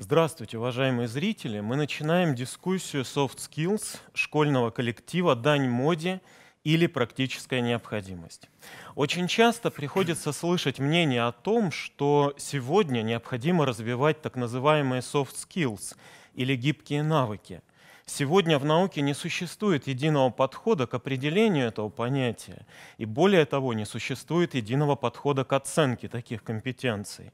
Здравствуйте, уважаемые зрители! Мы начинаем дискуссию soft skills школьного коллектива «Дань моде» или «Практическая необходимость». Очень часто приходится слышать мнение о том, что сегодня необходимо развивать так называемые soft skills или гибкие навыки. Сегодня в науке не существует единого подхода к определению этого понятия, и более того, не существует единого подхода к оценке таких компетенций.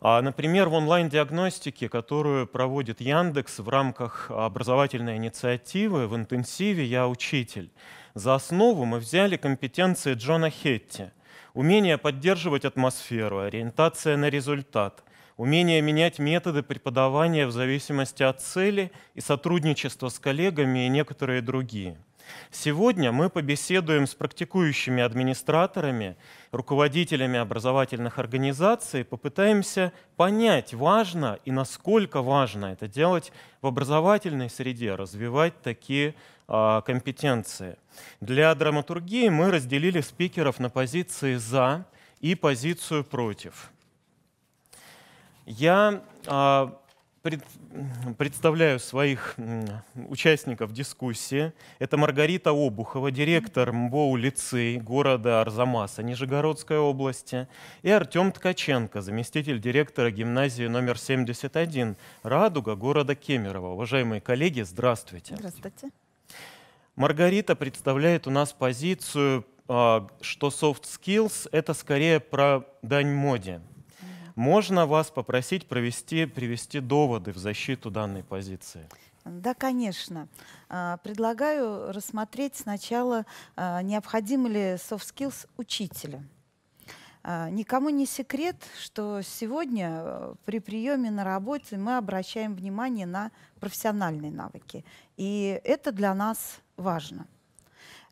А, например, в онлайн-диагностике, которую проводит Яндекс в рамках образовательной инициативы в интенсиве «Я учитель», за основу мы взяли компетенции Джона Хетти. Умение поддерживать атмосферу, ориентация на результат, умение менять методы преподавания в зависимости от цели и сотрудничество с коллегами и некоторые другие – Сегодня мы побеседуем с практикующими администраторами, руководителями образовательных организаций, попытаемся понять, важно и насколько важно это делать в образовательной среде, развивать такие а, компетенции. Для драматургии мы разделили спикеров на позиции «за» и позицию «против». Я а, пред, представляю своих участников дискуссии. Это Маргарита Обухова, директор МБОУ лицей города Арзамаса Нижегородской области, и Артем Ткаченко, заместитель директора гимназии номер 71 «Радуга» города Кемерово. Уважаемые коллеги, здравствуйте. Здравствуйте. Маргарита представляет у нас позицию, а, что soft skills — это скорее про дань моде. Можно вас попросить провести, привести доводы в защиту данной позиции? Да, конечно. А, предлагаю рассмотреть сначала, а, необходимы ли soft skills учителя. А, никому не секрет, что сегодня при приеме на работе мы обращаем внимание на профессиональные навыки. И это для нас важно.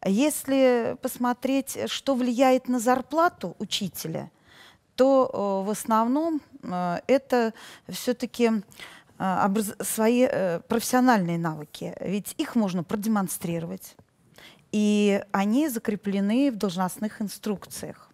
Если посмотреть, что влияет на зарплату учителя, то э, в основном э, это все-таки а, свои э, профессиональные навыки. Ведь их можно продемонстрировать, и они закреплены в должностных инструкциях.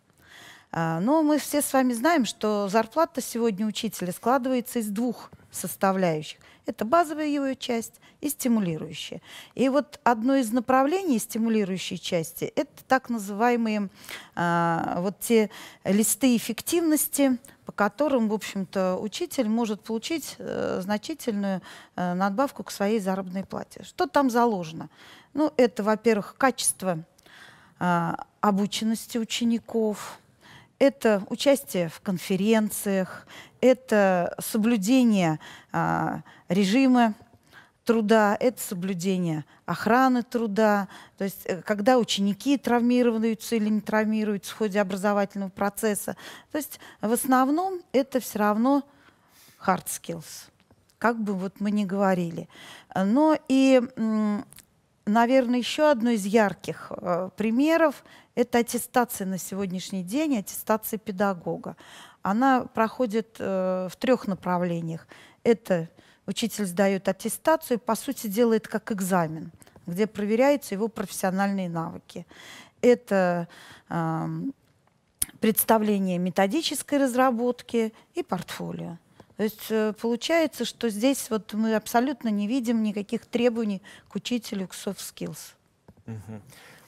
А, но мы все с вами знаем, что зарплата сегодня учителя складывается из двух составляющих. Это базовая его часть и стимулирующая. И вот одно из направлений стимулирующей части – это так называемые а, вот те листы эффективности, по которым, в общем-то, учитель может получить э, значительную э, надбавку к своей заработной плате. Что там заложено? Ну, это, во-первых, качество э, обученности учеников – это участие в конференциях, это соблюдение а, режима труда, это соблюдение охраны труда, то есть э, когда ученики травмируются или не травмируются в ходе образовательного процесса. То есть в основном это все равно hard skills, как бы вот мы ни говорили. Но и наверное, еще одно из ярких э, примеров – это аттестация на сегодняшний день, аттестация педагога. Она проходит э, в трех направлениях. Это учитель сдает аттестацию, по сути, делает как экзамен, где проверяются его профессиональные навыки. Это э, представление методической разработки и портфолио. То есть э, получается, что здесь вот мы абсолютно не видим никаких требований к учителю, к soft skills. Угу.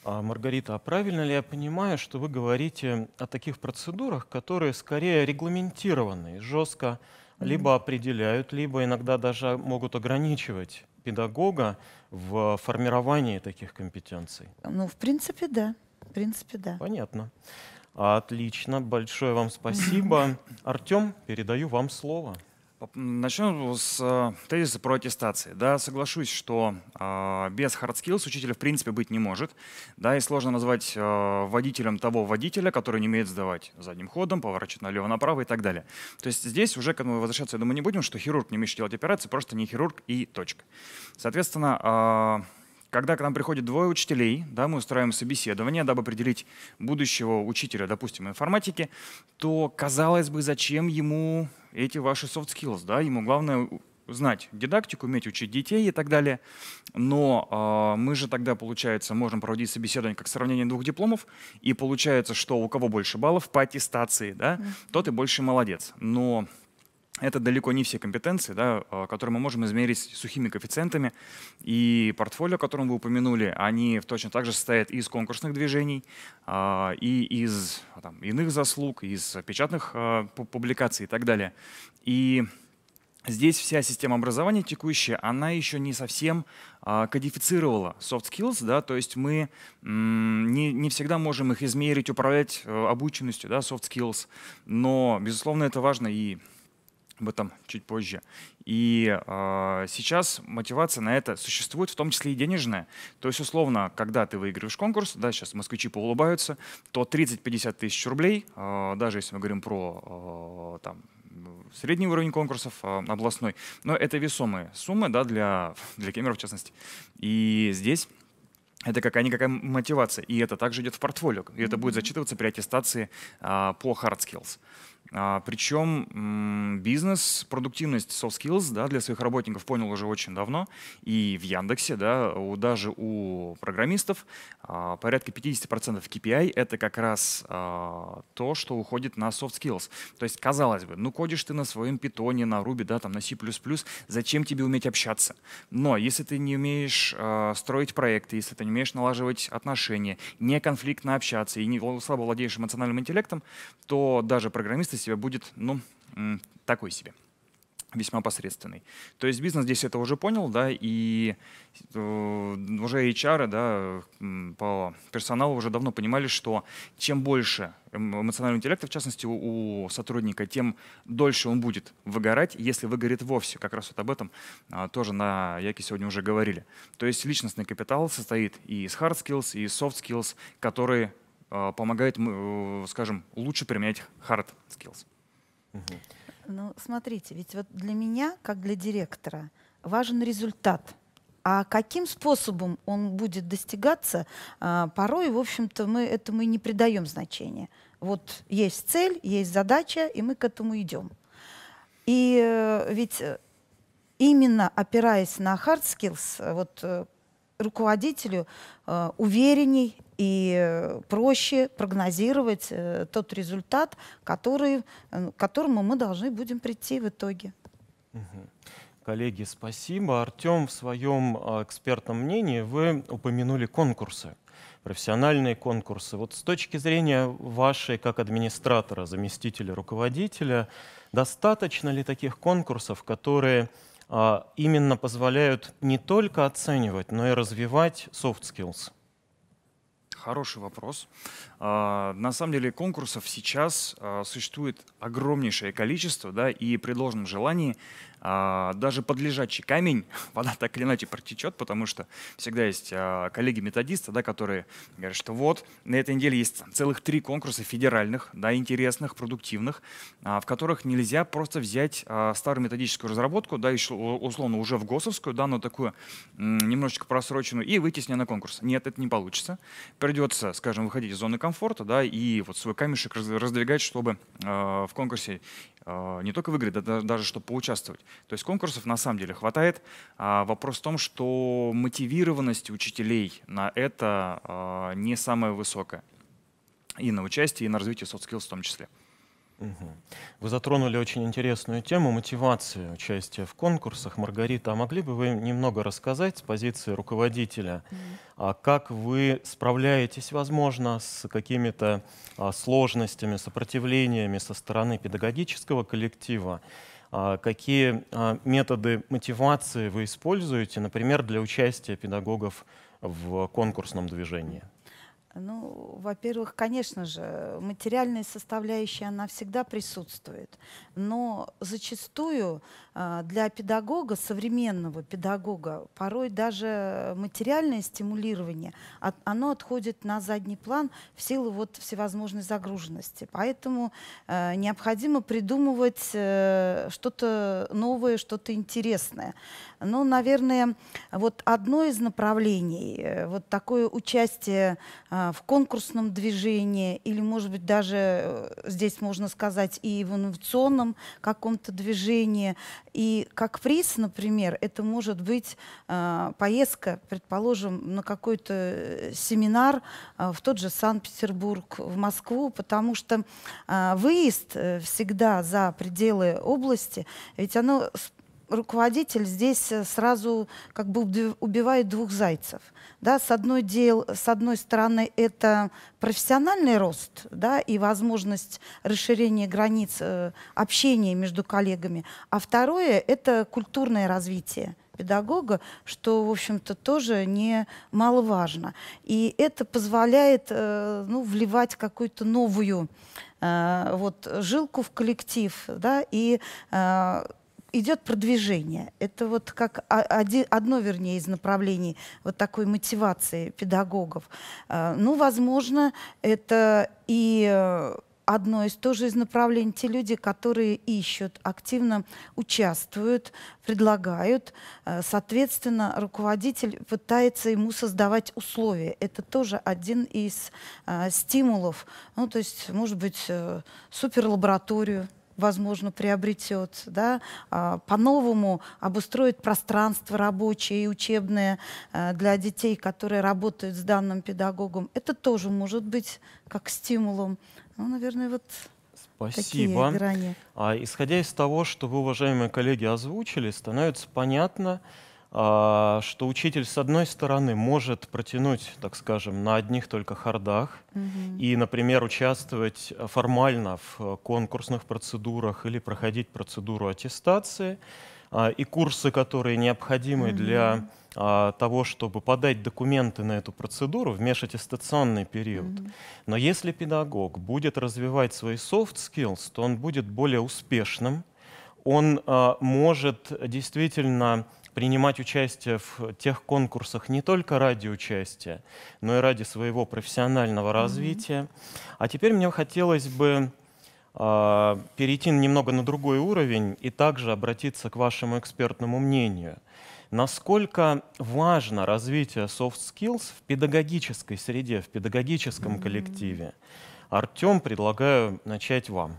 А, Маргарита, а правильно ли я понимаю, что вы говорите о таких процедурах, которые скорее регламентированы, жестко либо определяют, либо иногда даже могут ограничивать педагога в формировании таких компетенций? Ну, в принципе, да. В принципе, да. Понятно. Отлично, большое вам спасибо. Артем, передаю вам слово. Начнем с э, тезиса про аттестации. Да, соглашусь, что а, без hard skills учителя в принципе быть не может. Да, и сложно назвать э, водителем того водителя, который не умеет сдавать задним ходом, поворачивать налево-направо и так далее. То есть здесь уже, когда мы возвращаться, я думаю, не будем, что хирург не умеет делать операции, просто не хирург и точка. Соответственно, а, когда к нам приходит двое учителей, да, мы устраиваем собеседование, дабы определить будущего учителя, допустим, информатики, то, казалось бы, зачем ему эти ваши soft skills, да, ему главное знать дидактику, уметь учить детей и так далее. Но э, мы же тогда, получается, можем проводить собеседование как сравнение двух дипломов, и получается, что у кого больше баллов по аттестации, да, тот и больше молодец. Но это далеко не все компетенции, да, а, которые мы можем измерить сухими коэффициентами. И портфолио, о котором вы упомянули, они точно так же состоят из конкурсных движений, а, и из а, там, иных заслуг, из печатных публикаций и так далее. И Здесь вся система образования текущая, она еще не совсем кодифицировала soft skills, да, то есть мы не, не всегда можем их измерить, управлять э, обученностью, да, soft skills, но, безусловно, это важно и об этом чуть позже. И э, сейчас мотивация на это существует, в том числе и денежная. То есть, условно, когда ты выигрываешь конкурс, да, сейчас москвичи поулыбаются, то 30-50 тысяч рублей, э, даже если мы говорим про э, там, средний уровень конкурсов э, областной, но это весомые суммы да, для, для кемеров, в частности. И здесь это какая-никакая мотивация. И это также идет в портфолио. И это будет зачитываться при аттестации а, по hard skills. А, причем бизнес, продуктивность soft skills да, для своих работников понял уже очень давно. И в Яндексе, да, у, даже у программистов а, порядка 50% KPI — это как раз а, то, что уходит на soft skills. То есть, казалось бы, ну кодишь ты на своем питоне, на Ruby, да, там, на C++, зачем тебе уметь общаться? Но если ты не умеешь а, строить проекты, если ты не умеешь налаживать отношения, не конфликтно общаться и не слабо владеешь эмоциональным интеллектом, то даже из себя будет, ну, такой себе весьма посредственный. То есть бизнес здесь это уже понял, да, и э, уже HR, да, по персоналу уже давно понимали, что чем больше эм, эмоционального интеллекта, в частности, у сотрудника, тем дольше он будет выгорать, если выгорит вовсе. Как раз вот об этом а, тоже на Яке сегодня уже говорили. То есть личностный капитал состоит и из hard skills, и из soft skills, которые а, помогают, э, скажем, лучше применять hard skills. Угу. Ну, смотрите, ведь вот для меня, как для директора, важен результат. А каким способом он будет достигаться, а, порой, в общем-то, мы этому и не придаем значения. Вот есть цель, есть задача, и мы к этому идем. И э, ведь э, именно опираясь на hard skills, э, вот руководителю э, уверенней и э, проще прогнозировать э, тот результат, который, э, к которому мы должны будем прийти в итоге. Коллеги, спасибо. Артем, в своем э, экспертном мнении вы упомянули конкурсы профессиональные конкурсы. Вот с точки зрения вашей, как администратора, заместителя, руководителя, достаточно ли таких конкурсов, которые а, именно позволяют не только оценивать, но и развивать soft skills? Хороший вопрос. А, на самом деле конкурсов сейчас а, существует огромнейшее количество, да, и при должном желании а, даже под лежачий камень вода так или иначе протечет, потому что всегда есть коллеги-методисты, да, которые говорят, что вот, на этой неделе есть целых три конкурса федеральных, да, интересных, продуктивных, в которых нельзя просто взять старую методическую разработку, да, еще, условно уже в ГОСовскую, да, но такую немножечко просроченную, и выйти с ней на конкурс. Нет, это не получится. Придется, скажем, выходить из зоны комфорта, да, и вот свой камешек раздвигать, чтобы э, в конкурсе э, не только выиграть, да, даже чтобы поучаствовать. То есть конкурсов на самом деле хватает. А вопрос в том, что мотивированность учителей на это э, не самая высокая. И на участие, и на развитие софт-скиллс в том числе. Вы затронули очень интересную тему мотивации участия в конкурсах. Маргарита, а могли бы вы немного рассказать с позиции руководителя, mm как вы справляетесь, возможно, с какими-то а, сложностями, сопротивлениями со стороны педагогического коллектива? А какие методы мотивации вы используете, например, для участия педагогов в конкурсном движении? Ну, во-первых, конечно же, материальная составляющая, она всегда присутствует. Но зачастую а, для педагога, современного педагога, порой даже материальное стимулирование, а, оно отходит на задний план в силу вот всевозможной загруженности. Поэтому а, необходимо придумывать э, что-то новое, что-то интересное. Но, ну, наверное, вот одно из направлений, э, вот такое участие а, в конкурсном движении или, может быть, даже э, здесь можно сказать и в инновационном каком-то движении. И как приз, например, это может быть а, поездка, предположим, на какой-то э, семинар а, в тот же Санкт-Петербург, в Москву, потому что выезд э, всегда за пределы области, ведь оно руководитель здесь э, сразу как бы убивает двух зайцев. Да, с, одной дел, с одной стороны, это профессиональный рост да, и возможность расширения границ э, общения между коллегами, а второе — это культурное развитие педагога, что, в общем-то, тоже немаловажно. И это позволяет э, ну, вливать какую-то новую вот, жилку в коллектив да, и идет продвижение. Это вот как одно, вернее, из направлений вот такой мотивации педагогов. А, ну, возможно, это и э, одно из тоже из направлений те люди, которые ищут, активно участвуют, предлагают. Э, соответственно, руководитель пытается ему создавать условия. Это тоже один из э, стимулов. Ну, то есть, может быть, э, суперлабораторию возможно, приобретет, да, а, по-новому обустроит пространство рабочее и учебное э, для детей, которые работают с данным педагогом. Это тоже может быть как стимулом. Ну, наверное, вот Спасибо. Такие грани. А, исходя из того, что вы, уважаемые коллеги, озвучили, становится понятно, а, что учитель, с одной стороны, может протянуть, так скажем, на одних только хардах угу. и, например, участвовать формально в конкурсных процедурах или проходить процедуру аттестации а, и курсы, которые необходимы угу. для а, того, чтобы подать документы на эту процедуру в межаттестационный период. Mm -hmm. Но если педагог будет развивать свои soft skills, то он будет более успешным, он может действительно принимать участие в тех конкурсах не только ради участия, но и ради своего профессионального развития. Mm-hmm. А теперь мне хотелось бы э, перейти немного на другой уровень и также обратиться к вашему экспертному мнению. Насколько важно развитие soft skills в педагогической среде, в педагогическом mm-hmm. коллективе? Артем, предлагаю начать вам.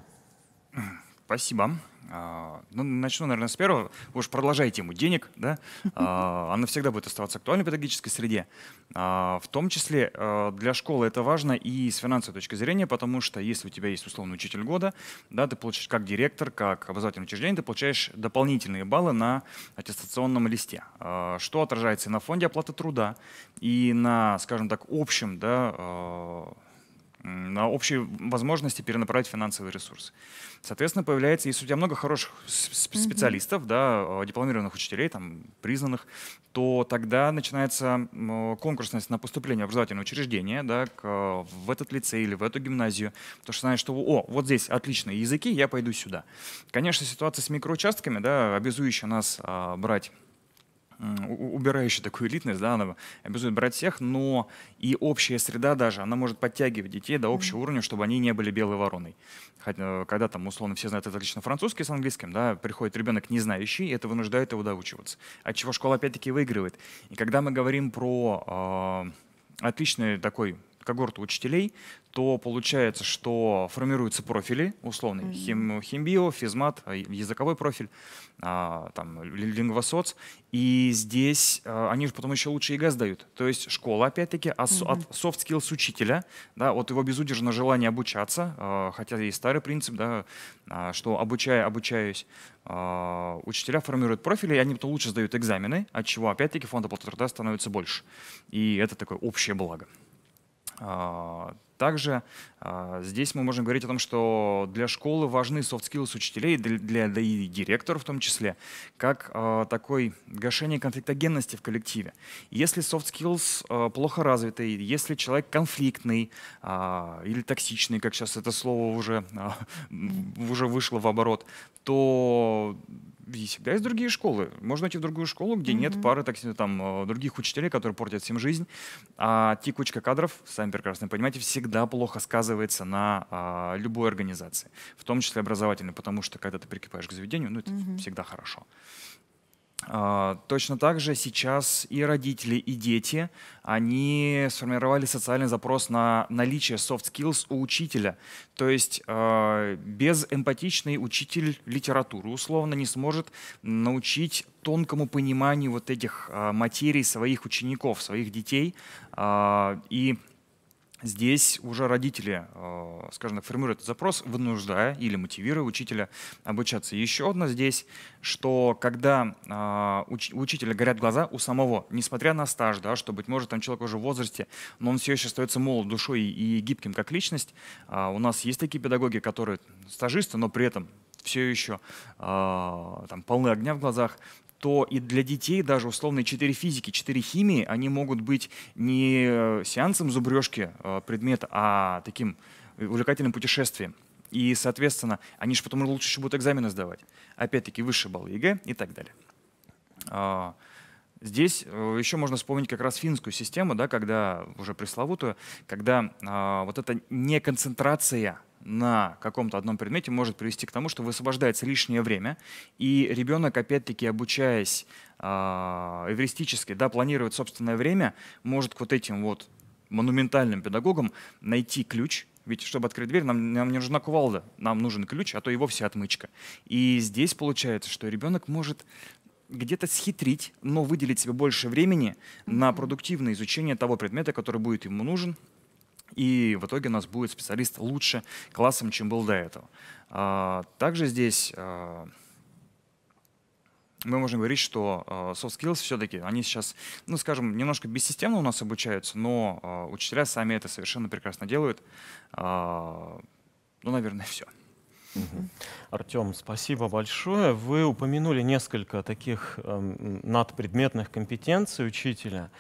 Спасибо. А, ну, начну, наверное, с первого. Вы уж продолжайте тему. денег, да? А, она всегда будет оставаться актуальной в педагогической среде. А, в том числе э, для школы это важно и с финансовой точки зрения, потому что если у тебя есть условно учитель года, да, ты получаешь как директор, как образовательное учреждение, ты получаешь дополнительные баллы на аттестационном листе, что отражается и на фонде оплаты труда, и на, скажем так, общем, да, на общие возможности перенаправить финансовые ресурсы. Соответственно, появляется, если у тебя много хороших специалистов, mm -hmm. да, а, дипломированных учителей, там, признанных, то тогда начинается конкурсность на поступление в образовательное учреждение, да, к, в этот лицей или в эту гимназию, потому что знаешь, что, о, вот здесь отличные языки, я пойду сюда. Конечно, ситуация с микроучастками, да, обязующая нас а, брать убирающая такую элитность, да, она обязует брать всех, но и общая среда даже, она может подтягивать детей до общего mm-hmm. уровня, чтобы они не были белой вороной. Хотя, э, когда там, условно, все знают отлично французский с английским, да, приходит ребенок не знающий, и это вынуждает его доучиваться, от чего школа опять-таки выигрывает. И когда мы говорим про э, отличный такой когорту учителей, то получается, что формируются профили, условные хим, химбио, физмат, а, языковой профиль, а, там, лингвосоц. И здесь а, они же потом еще лучше ЕГЭС дают. То есть школа, опять-таки, от, mm от soft skills учителя, да, вот его безудержного желание обучаться, а, хотя есть старый принцип, да, а, что обучая, обучаюсь, а, учителя формируют профили, и они потом лучше сдают экзамены, от чего, опять-таки, фонд оплаты труда становится больше. И это такое общее благо. А, также а, здесь мы можем говорить о том, что для школы важны софт-скиллы учителей, для, для и директора в том числе, как а, такое гашение конфликтогенности в коллективе. Если soft-skills плохо развиты, если человек конфликтный или токсичный, как сейчас это слово уже, уже вышло в оборот, то и всегда есть другие школы. Можно идти в другую школу, где mm-hmm. нет пары так, там, э, других учителей, которые портят всем жизнь. А текучка кадров, сами прекрасно понимаете, всегда плохо сказывается на а, любой организации, в том числе образовательной, потому что когда ты прикипаешь к заведению, ну это mm-hmm. всегда хорошо. А, точно так же сейчас и родители, и дети, они сформировали социальный запрос на наличие soft skills у учителя. То есть а, безэмпатичный учитель литературы условно не сможет научить тонкому пониманию вот этих а, материй своих учеников, своих детей. И здесь уже родители, э, скажем так, формируют этот запрос, вынуждая или мотивируя учителя обучаться. еще одно здесь, что когда э, у учителя горят глаза у самого, несмотря на стаж, да, что, быть может, там человек уже в возрасте, но он все еще остается молод душой и гибким как личность. А у нас есть такие педагоги, которые стажисты, но при этом все еще э, там полны огня в глазах, то и для детей даже условно 4 физики, 4 химии, они могут быть не э, сеансом зубрежки э, предмета, а таким увлекательным путешествием. И, соответственно, они же потом лучше еще будут экзамены сдавать. Опять-таки, высшие баллы ЕГЭ и так далее. А, здесь э, еще можно вспомнить как раз финскую систему, да, когда уже пресловутую, когда э, вот эта неконцентрация на каком-то одном предмете может привести к тому, что высвобождается лишнее время, и ребенок, опять-таки, обучаясь а, эвристически, да, планировать собственное время, может к вот этим вот монументальным педагогам найти ключ, ведь чтобы открыть дверь, нам, нам не нужна кувалда, нам нужен ключ, а то и вовсе отмычка. И здесь получается, что ребенок может где-то схитрить, но выделить себе больше времени на продуктивное изучение того предмета, который будет ему нужен, и в итоге у нас будет специалист лучше классом, чем был до этого. А, также здесь а, мы можем говорить, что а, soft skills все-таки, они сейчас, ну, скажем, немножко бессистемно у нас обучаются, но учителя сами это совершенно прекрасно делают. Ну, наверное, все. Угу. Артем, спасибо большое. Вы упомянули несколько таких эм, надпредметных компетенций учителя.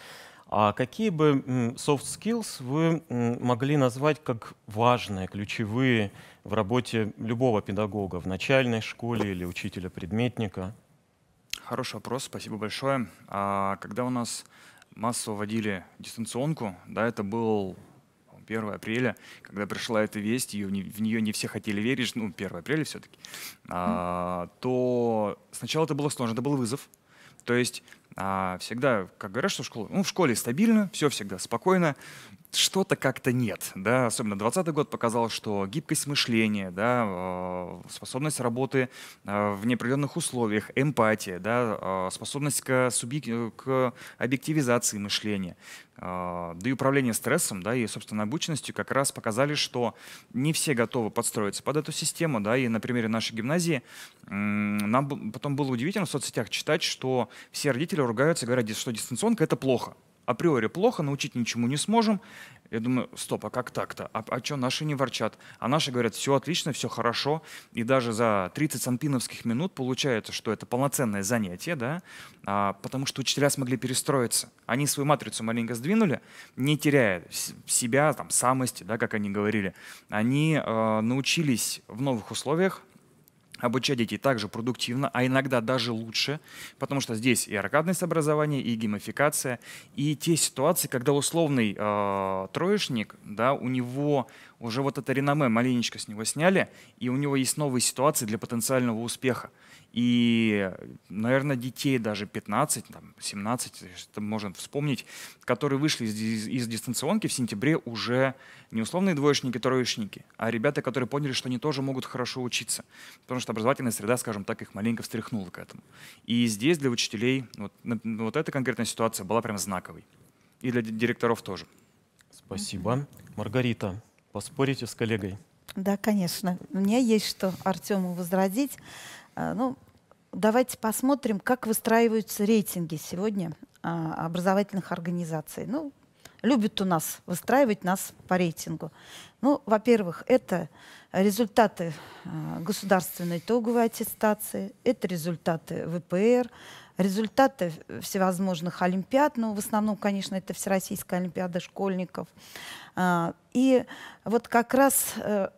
А какие бы soft skills вы могли назвать как важные, ключевые в работе любого педагога в начальной школе или учителя-предметника? Хороший вопрос, спасибо большое. А когда у нас массово вводили дистанционку, да, это был 1 апреля, когда пришла эта весть, ее, в нее не все хотели верить, ну, 1 апреля все-таки, а, то сначала это было сложно, это был вызов. То есть а всегда, как говорят, что в школе, ну, в школе стабильно, все всегда спокойно, что-то как-то нет. Да? Особенно 2020 год показал, что гибкость мышления, да, э, способность работы э, в неопределенных условиях, эмпатия, да, э, способность к, субъек... к объективизации мышления, да и управление стрессом, да, и, собственно, обученностью как раз показали, что не все готовы подстроиться под эту систему, да, и на примере нашей гимназии нам потом было удивительно в соцсетях читать, что все родители ругаются, говорят, что дистанционка — это плохо априори плохо, научить ничему не сможем. Я думаю, стоп, а как так-то? А, а что, наши не ворчат? А наши говорят, все отлично, все хорошо. И даже за 30 санпиновских минут получается, что это полноценное занятие, да, а, потому что учителя смогли перестроиться. Они свою матрицу маленько сдвинули, не теряя себя, там, самости, да, как они говорили. Они э, научились в новых условиях, обучать детей также продуктивно, а иногда даже лучше, потому что здесь и аркадность образования, и геймификация, и те ситуации, когда условный э, троечник, да, у него уже вот это реноме маленечко с него сняли, и у него есть новые ситуации для потенциального успеха. И, наверное, детей даже 15, там, 17, это можно вспомнить, которые вышли из, из дистанционки в сентябре уже не условные двоечники, троечники, а ребята, которые поняли, что они тоже могут хорошо учиться. Потому что образовательная среда, скажем так, их маленько встряхнула к этому. И здесь для учителей вот, вот эта конкретная ситуация была прям знаковой. И для директоров тоже. Спасибо. Маргарита, Поспорите с коллегой. Да, конечно. У меня есть что Артему возразить. А, ну, давайте посмотрим, как выстраиваются рейтинги сегодня а, образовательных организаций. Ну, любят у нас выстраивать нас по рейтингу. Ну, во-первых, это результаты а, государственной итоговой аттестации, это результаты ВПР, результаты всевозможных олимпиад, ну, в основном, конечно, это Всероссийская олимпиада школьников. А, и вот как раз э,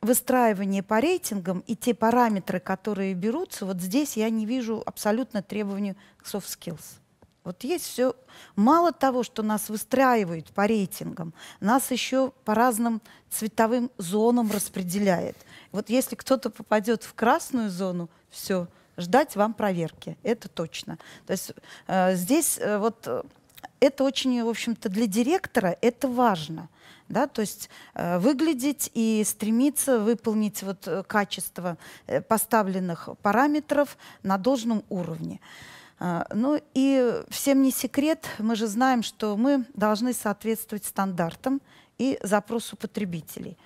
выстраивание по рейтингам и те параметры, которые берутся, вот здесь я не вижу абсолютно требований к soft skills. Вот есть все. Мало того, что нас выстраивают по рейтингам, нас еще по разным цветовым зонам распределяет. Вот если кто-то попадет в красную зону, все, ждать вам проверки, это точно. То есть э, здесь э, вот э, это очень, в общем-то, для директора это важно. Да, то есть э, выглядеть и стремиться выполнить вот э, качество э, поставленных параметров на должном уровне. Ну и всем не секрет, мы же знаем, что мы должны соответствовать стандартам и запросу потребителей.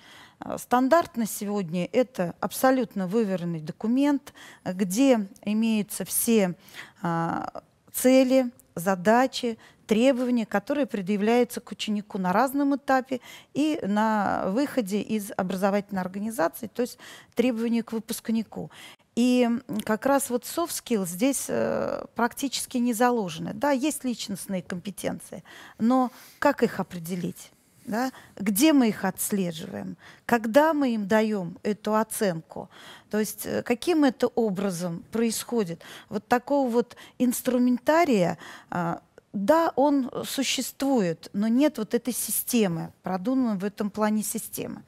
А, Стандартно сегодня – это абсолютно выверенный документ, где имеются все а, цели, задачи, требования, которые предъявляются к ученику на разном этапе и на выходе из образовательной организации, то есть требования к выпускнику. И как раз вот soft skills здесь э, практически не заложены. Да, есть личностные компетенции, но как их определить? да, где мы их отслеживаем, когда мы им даем эту оценку, то есть э, каким это образом происходит. Вот такого вот инструментария, а, да, он существует, но нет вот этой системы, продуманной в этом плане системы.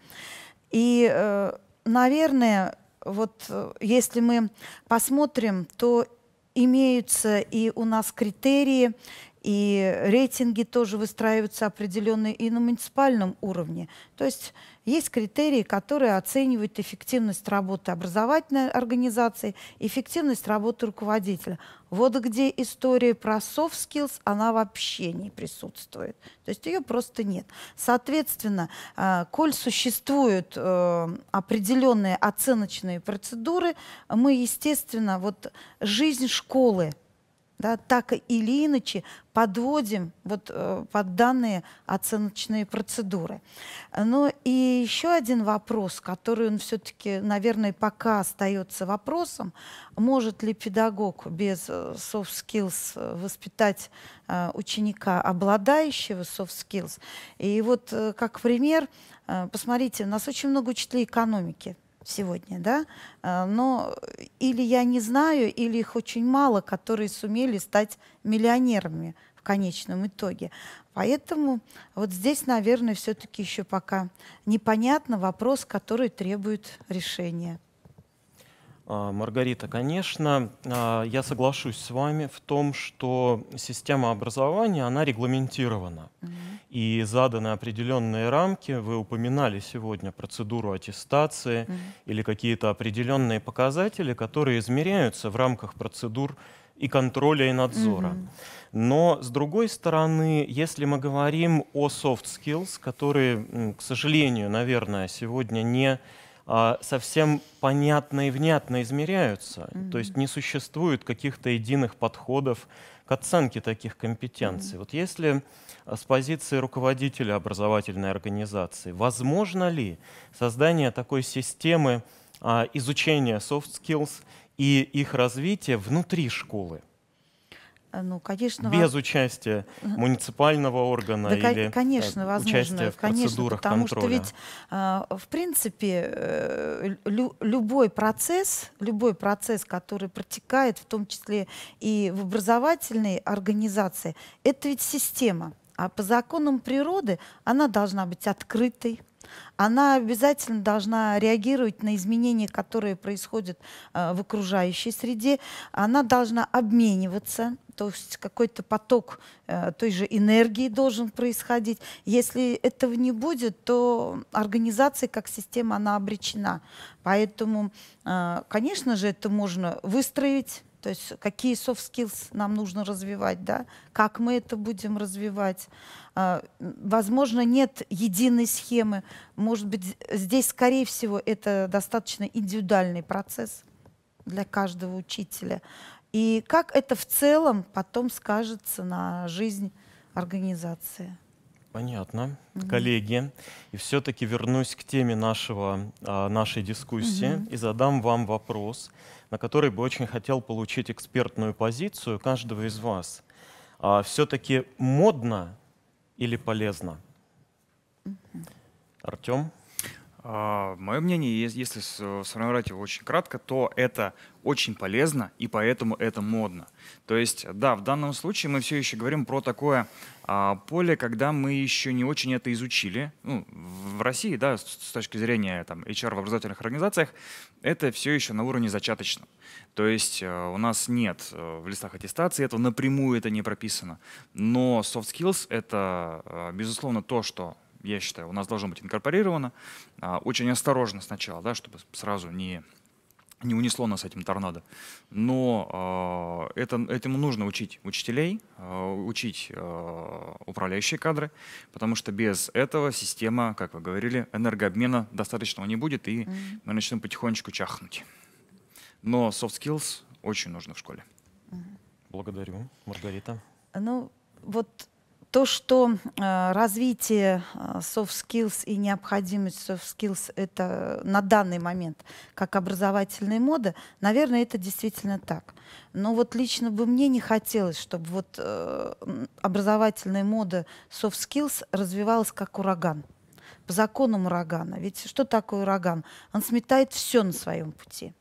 И, э, наверное, вот э, если мы посмотрим, то имеются и у нас критерии, и рейтинги тоже выстраиваются определенные и на муниципальном уровне. То есть есть критерии, которые оценивают эффективность работы образовательной организации, эффективность работы руководителя. Вот где история про soft skills, она вообще не присутствует. То есть ее просто нет. Соответственно, э, коль существуют э, определенные оценочные процедуры, мы, естественно, вот жизнь школы – да, так или иначе подводим вот, э, под данные оценочные процедуры. Ну и еще один вопрос, который он все-таки, наверное, пока остается вопросом, может ли педагог без э, soft skills э, воспитать ученика, обладающего soft skills? И вот как пример, посмотрите, у нас очень много учителей экономики, сегодня, да, э, но э, или я не знаю, или их очень мало, которые сумели стать миллионерами в конечном итоге. Поэтому вот здесь, наверное, все-таки еще пока непонятно вопрос, который требует решения. А, Маргарита, конечно, а, я соглашусь с вами в том, что система образования, она регламентирована. Угу. И заданы определенные рамки, вы упоминали сегодня процедуру аттестации угу. или какие-то определенные показатели, которые измеряются в рамках процедур и контроля, и надзора. Угу. Но, с другой стороны, если мы говорим о soft skills, которые, к сожалению, наверное, сегодня не а, совсем понятно и внятно измеряются. Mm-hmm. То есть не существует каких-то единых подходов к оценке таких компетенций. Mm-hmm. Вот если а, с позиции руководителя образовательной организации, возможно ли создание такой системы а, изучения soft skills и их развития внутри школы? А, ну, конечно, без участия муниципального органа да, или э, конечно, да, возможно, участия в конечно, процедурах потому контроля. Потому что ведь, а, в принципе, э, лю, любой процесс, любой процесс, который протекает, в том числе и в образовательной организации, это ведь система. А по законам природы она должна быть открытой, она обязательно должна реагировать на изменения, которые происходят э, в окружающей среде, она должна обмениваться, то есть какой-то поток э, той же энергии должен происходить. Если этого не будет, то организация как система, она обречена. Поэтому, э, конечно же, это можно выстроить, то есть какие soft skills нам нужно развивать, да? как мы это будем развивать. А, возможно, нет единой схемы. Может быть, здесь, скорее всего, это достаточно индивидуальный процесс для каждого учителя. И как это в целом потом скажется на жизнь организации. Понятно, угу. коллеги. И все-таки вернусь к теме нашего, а, нашей дискуссии угу. и задам вам вопрос на который бы очень хотел получить экспертную позицию каждого из вас. А все-таки модно или полезно? Артем? А, Мое мнение, если э, сформировать его очень кратко, то это очень полезно и поэтому это модно. То есть, да, в данном случае мы все еще говорим про такое а, поле, когда мы еще не очень это изучили. Ну, в России, да, с, с точки зрения там, HR в образовательных организациях, это все еще на уровне зачаточном. То есть э, у нас нет э, в листах аттестации этого, напрямую это не прописано. Но soft skills — это, безусловно, то, что я считаю, у нас должно быть инкорпорировано. А, очень осторожно сначала, да, чтобы сразу не не унесло нас этим торнадо. Но э, это, этому нужно учить учителей, э, учить э, управляющие кадры, потому что без этого система, как вы говорили, энергообмена достаточного не будет, и mm-hmm. мы начнем потихонечку чахнуть. Но soft skills очень нужно в школе. Mm-hmm. Благодарю, Маргарита. Ну, вот то, что э, развитие э, soft skills и необходимость soft skills это э, на данный момент как образовательная мода, наверное, это действительно так. Но вот лично бы мне не хотелось, чтобы вот э, образовательная мода soft skills развивалась как ураган по законам урагана. Ведь что такое ураган? Он сметает все на своем пути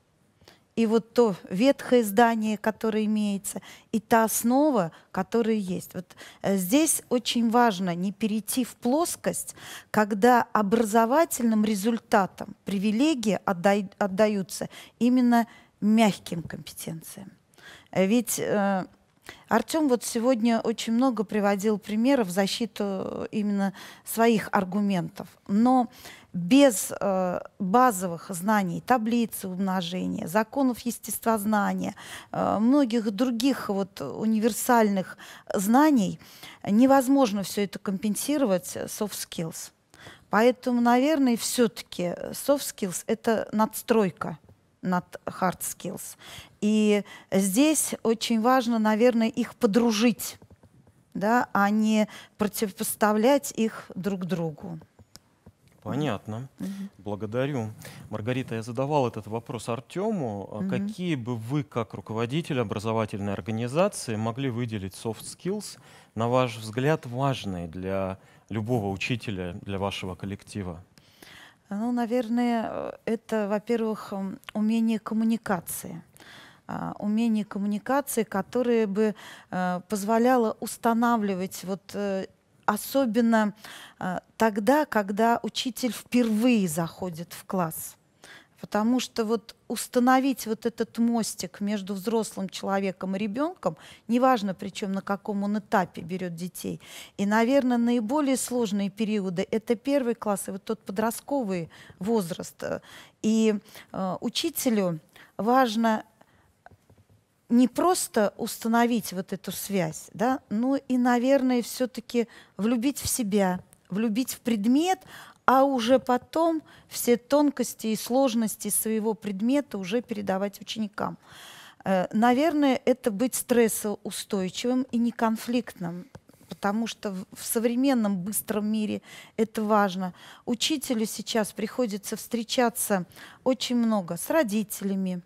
и вот то ветхое здание, которое имеется, и та основа, которая есть. Вот э, здесь очень важно не перейти в плоскость, когда образовательным результатом привилегии отдай, отдаются именно мягким компетенциям. Ведь э, Артем вот сегодня очень много приводил примеров в защиту э, именно своих аргументов. Но без э, базовых знаний, таблицы умножения, законов естествознания, э, многих других вот универсальных знаний невозможно все это компенсировать э, soft skills. Поэтому, наверное, все-таки э, soft skills — это надстройка – над hard skills. И здесь очень важно, наверное, их подружить, да, а не противопоставлять их друг другу. Понятно. Угу. Благодарю. Маргарита, я задавал этот вопрос Артему. Угу. Какие бы вы, как руководитель образовательной организации, могли выделить soft skills, на ваш взгляд, важные для любого учителя, для вашего коллектива? Ну, наверное, э, это, во-первых, умение коммуникации а, умение коммуникации, которое бы э, позволяло устанавливать вот э, особенно тогда, когда учитель впервые заходит в класс. Потому что вот установить вот этот мостик между взрослым человеком и ребенком, неважно причем на каком он этапе берет детей. И, наверное, наиболее сложные периоды – это первый класс и вот тот подростковый возраст. И э, учителю важно не просто установить вот эту связь, да, но и, наверное, все-таки влюбить в себя, влюбить в предмет, а уже потом все тонкости и сложности своего предмета уже передавать ученикам. Э, наверное, это быть стрессоустойчивым и неконфликтным, потому что в современном быстром мире это важно. Учителю сейчас приходится встречаться очень много с родителями,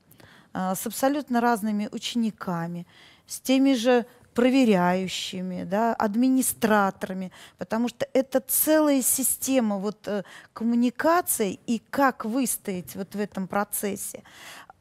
э, с абсолютно разными учениками, с теми же проверяющими, да, администраторами, потому что это целая система вот, э, коммуникаций и как выстоять вот в этом процессе.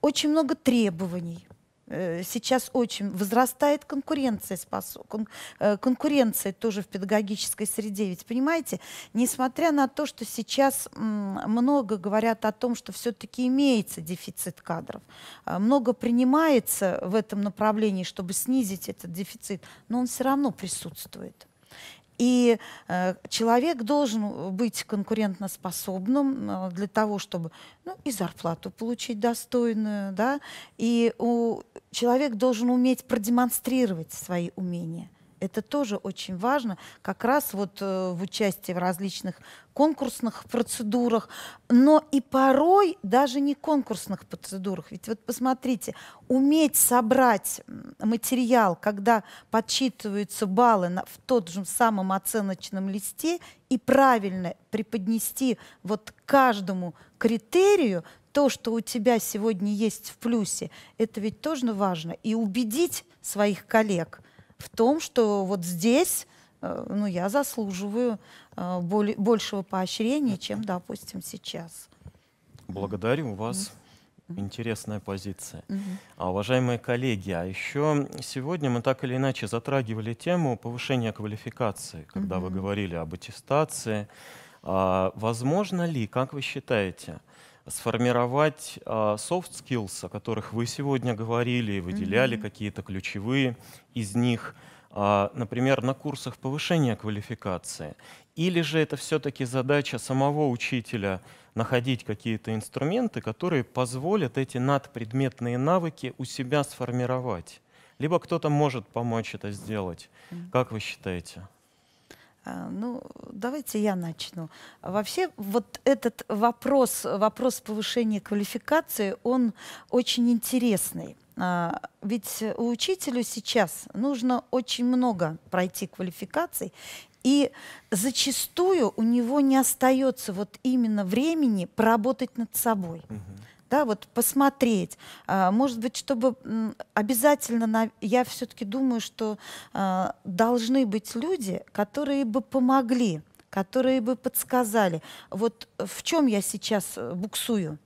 Очень много требований Э, сейчас очень возрастает конкуренция, спос... кон... Э, конкуренция тоже в педагогической среде. Ведь, понимаете, несмотря на то, что сейчас много говорят о том, что все-таки имеется дефицит кадров, э, много принимается в этом направлении, чтобы снизить этот дефицит, но он все равно присутствует. И э, человек должен э, быть конкурентоспособным э, для того, чтобы ну, и зарплату получить достойную, да, и у, человек должен уметь продемонстрировать свои умения. Это тоже очень важно, как раз вот э, в участии в различных конкурсных процедурах, но и порой даже не конкурсных процедурах. Ведь вот посмотрите, уметь собрать материал, когда подсчитываются баллы на, в тот же самом оценочном листе и правильно преподнести вот каждому критерию то, что у тебя сегодня есть в плюсе, это ведь тоже важно. И убедить своих коллег – в том, что вот здесь э, ну, я заслуживаю э, большего поощрения, чем, допустим, сейчас. Благодарю вас. Интересная позиция. А, уважаемые коллеги, а еще сегодня мы так или иначе затрагивали тему повышения квалификации, когда вы говорили об аттестации. А, возможно ли, как вы считаете, сформировать а, soft skills, о которых вы сегодня говорили, выделяли mm-hmm. какие-то ключевые из них, а, например, на курсах повышения квалификации? Или же это все-таки задача самого учителя находить какие-то инструменты, которые позволят эти надпредметные навыки у себя сформировать? Либо кто-то может помочь это сделать. Как вы считаете? А, ну, давайте я начну. Вообще, вот этот вопрос, вопрос повышения квалификации, он очень интересный. А, ведь учителю сейчас нужно очень много пройти квалификаций, и зачастую у него не остается вот именно времени поработать над собой. Угу да, вот посмотреть. А, может быть, чтобы обязательно, на... я все-таки думаю, что а, должны быть люди, которые бы помогли, которые бы подсказали, вот в чем я сейчас э, буксую,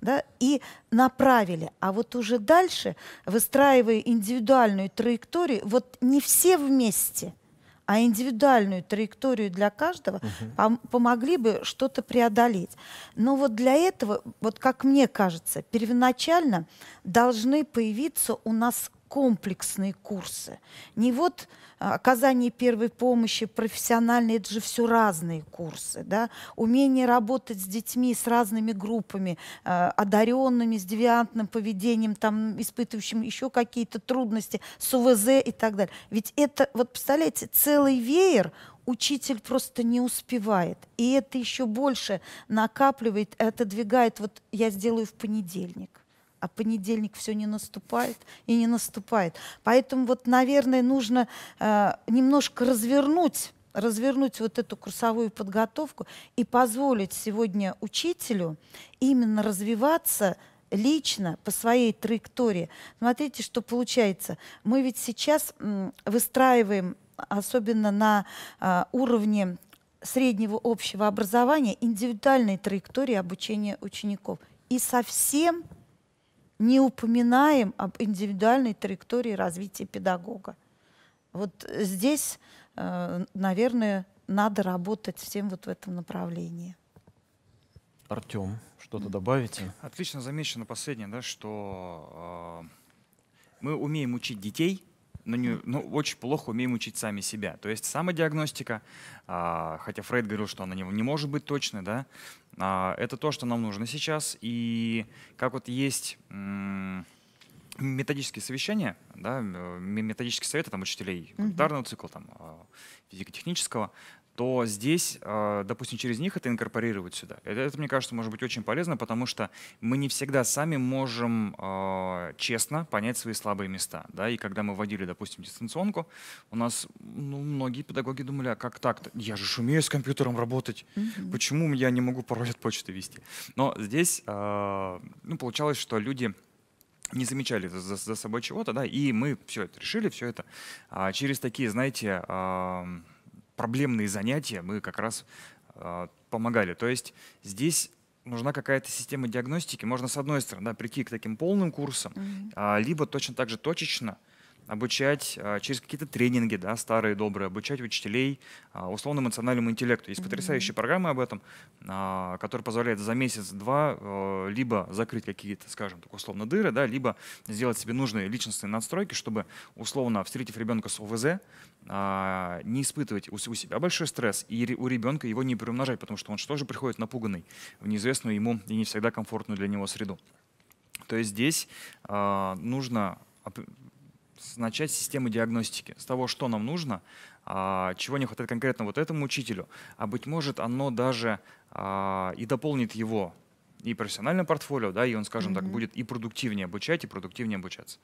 да, и направили. А вот уже дальше, выстраивая индивидуальную траекторию, вот не все вместе, а индивидуальную траекторию для каждого, угу. пом помогли бы что-то преодолеть. Но вот для этого, вот как мне кажется, первоначально должны появиться у нас комплексные курсы. Не вот а, оказание первой помощи, профессиональные, это же все разные курсы, да, умение работать с детьми, с разными группами, а, одаренными, с девиантным поведением, там, испытывающим еще какие-то трудности, с УВЗ и так далее. Ведь это, вот представляете, целый веер учитель просто не успевает. И это еще больше накапливает, отодвигает, вот я сделаю в понедельник а понедельник все не наступает и не наступает. Поэтому вот, наверное, нужно э, немножко развернуть развернуть вот эту курсовую подготовку и позволить сегодня учителю именно развиваться лично по своей траектории. Смотрите, что получается. Мы ведь сейчас выстраиваем, особенно на э, уровне среднего общего образования, индивидуальные траектории обучения учеников. И совсем не упоминаем об индивидуальной траектории развития педагога. Вот здесь, э, наверное, надо работать всем вот в этом направлении. Артем, что-то добавите? Отлично замечено последнее, да, что э, мы умеем учить детей, но не, ну, очень плохо умеем учить сами себя. То есть самодиагностика, а, хотя Фрейд говорил, что она не, не может быть точной, да, а, это то, что нам нужно сейчас. И как вот есть методические совещания, да, методические советы там, учителей гуманитарного mm цикла, там, а, физико-технического, то здесь, а, допустим, через них это инкорпорировать сюда. Это, это, мне кажется, может быть очень полезно, потому что мы не всегда сами можем а, честно понять свои слабые места. Да? И когда мы вводили, допустим, дистанционку, у нас ну, многие педагоги думали, а как так-то? Я же умею с компьютером работать. mm Почему я не могу пароль от почты вести? Но здесь а, ну, получалось, что люди не замечали за, за собой чего-то, да, и мы все это решили, все это через такие, знаете, проблемные занятия мы как раз а, помогали. То есть здесь нужна какая-то система диагностики. Можно, с одной стороны, да, прийти к таким полным курсам, mm-hmm. либо точно так же точечно – обучать а, через какие-то тренинги, да, старые добрые, обучать учителей а, условно-эмоциональному интеллекту. Есть mm-hmm. потрясающие программы об этом, а, которые позволяют за месяц-два либо закрыть какие-то, скажем так, условно дыры, да, либо сделать себе нужные личностные настройки, чтобы условно, встретив ребенка с ОВЗ, не испытывать у себя большой стресс и у ребенка его не приумножать, потому что он тоже приходит напуганный в неизвестную ему и не всегда комфортную для него среду. То есть здесь нужно начать с системы диагностики, с того, что нам нужно, а, чего не хватает конкретно вот этому учителю, а быть может оно даже а, и дополнит его и профессиональное портфолио, да, и он, скажем mm-hmm. так, будет и продуктивнее обучать, и продуктивнее обучаться.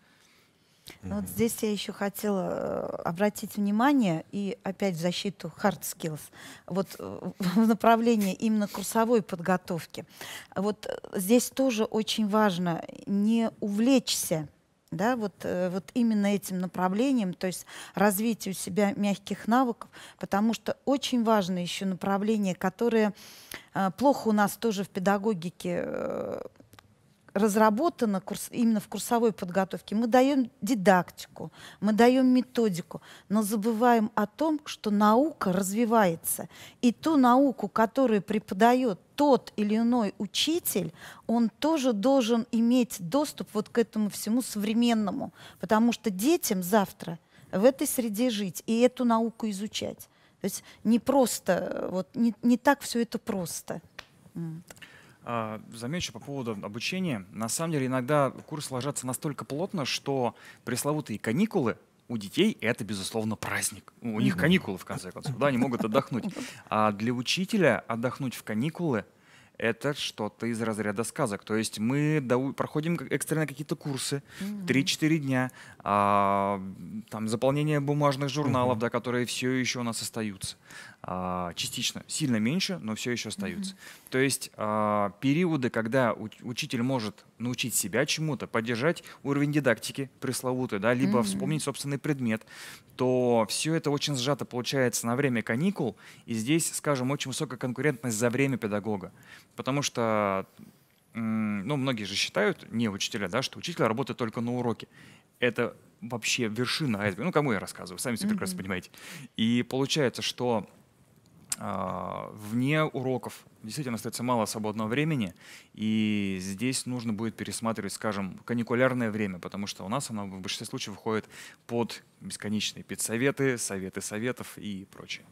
Ну, вот здесь я еще хотела э, обратить внимание и опять в защиту hard skills, вот э, в направлении именно курсовой подготовки. Вот э, здесь тоже очень важно не увлечься да, вот, э, вот именно этим направлением, то есть развитию себя мягких навыков, потому что очень важно еще направление, которое э, плохо у нас тоже в педагогике э, разработано курс, именно в курсовой подготовке. Мы даем дидактику, мы даем методику, но забываем о том, что наука развивается. И ту науку, которую преподает тот или иной учитель, он тоже должен иметь доступ вот к этому всему современному, потому что детям завтра в этой среде жить и эту науку изучать. То есть не просто, э, вот не, не так все это просто. Mm. А, замечу по поводу обучения. На самом деле иногда курс ложатся настолько плотно, что пресловутые каникулы у детей это, безусловно, праздник. У них каникулы, в конце концов, да, они могут отдохнуть. А для учителя отдохнуть в каникулы это что-то из разряда сказок. То есть мы проходим экстренно какие-то курсы, 3-4 дня, а, там заполнение бумажных журналов, да, которые все еще у нас остаются. А, частично, сильно меньше, но все еще остаются. Mm-hmm. То есть а, периоды, когда учитель может научить себя чему-то, поддержать уровень дидактики пресловутый, да, либо mm-hmm. вспомнить собственный предмет, то все это очень сжато получается на время каникул, и здесь, скажем, очень высокая конкурентность за время педагога, потому что ну, многие же считают, не учителя, да, что учитель работает только на уроке. Это вообще вершина айсберга. Ну, кому я рассказываю, сами все прекрасно mm-hmm. понимаете. И получается, что а, вне уроков действительно остается мало свободного времени, и здесь нужно будет пересматривать, скажем, каникулярное время, потому что у нас оно в большинстве случаев выходит под бесконечные педсоветы, советы советов и прочее.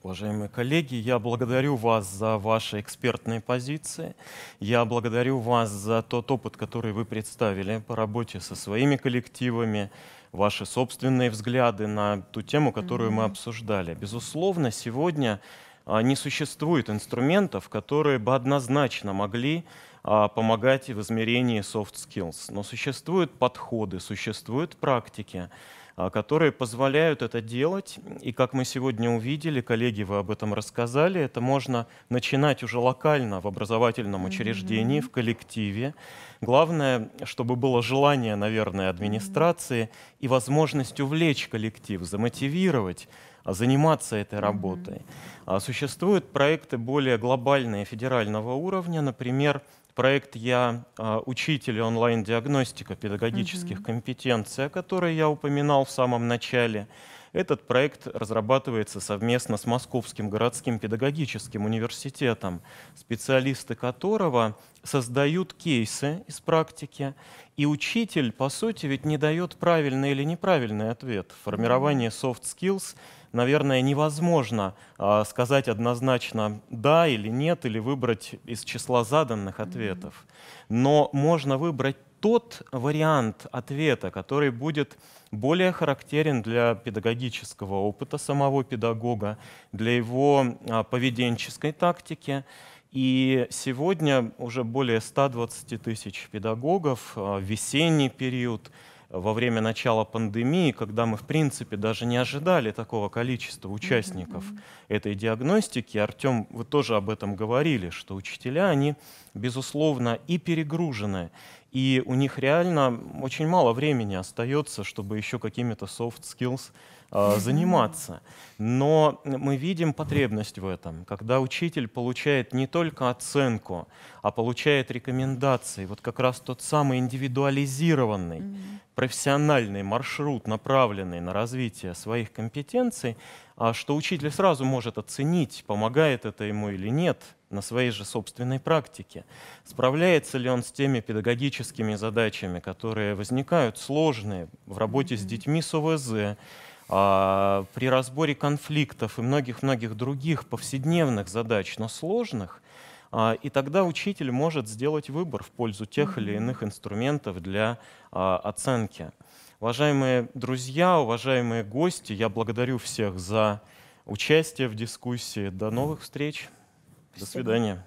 Уважаемые коллеги, я благодарю вас за ваши экспертные позиции. Я благодарю вас за тот опыт, который вы представили по работе со своими коллективами ваши собственные взгляды на ту тему, которую мы обсуждали. Безусловно, сегодня а, не существует инструментов, которые бы однозначно могли а, помогать в измерении soft skills. Но существуют подходы, существуют практики, а, которые позволяют это делать. И как мы сегодня увидели, коллеги, вы об этом рассказали, это можно начинать уже локально в образовательном учреждении, mm-hmm. в коллективе. Главное, чтобы было желание, наверное, администрации mm-hmm. и возможность увлечь коллектив, замотивировать а, заниматься этой работой. Mm-hmm. Существуют проекты более глобальные федерального уровня, например, проект «Я а, учитель онлайн-диагностика педагогических угу. компетенций», о которой я упоминал в самом начале. Этот проект разрабатывается совместно с Московским городским педагогическим университетом, специалисты которого создают кейсы из практики, и учитель, по сути, ведь не дает правильный или неправильный ответ. Формирование soft skills — наверное, невозможно а, сказать однозначно «да» или «нет», или выбрать из числа заданных ответов. Но можно выбрать тот вариант ответа, который будет более характерен для педагогического опыта самого педагога, для его а, поведенческой тактики. И сегодня уже более 120 тысяч педагогов а, в весенний период – во время начала пандемии, когда мы, в принципе, даже не ожидали такого количества участников mm -hmm. этой диагностики. Артем, вы тоже об этом говорили, что учителя, они, безусловно, и перегружены, и у них реально очень мало времени остается, чтобы еще какими-то soft skills Э, заниматься. Но мы видим потребность в этом, когда учитель получает не только оценку, а получает рекомендации. Вот как раз тот самый индивидуализированный, профессиональный маршрут, направленный на развитие своих компетенций, а что учитель сразу может оценить, помогает это ему или нет на своей же собственной практике. Справляется ли он с теми педагогическими задачами, которые возникают сложные в работе с детьми с ОВЗ, а, при разборе конфликтов и многих-многих других повседневных задач, но сложных, а, и тогда учитель может сделать выбор в пользу тех или иных инструментов для а, оценки. Уважаемые друзья, уважаемые гости, я благодарю всех за участие в дискуссии. До новых встреч. До свидания.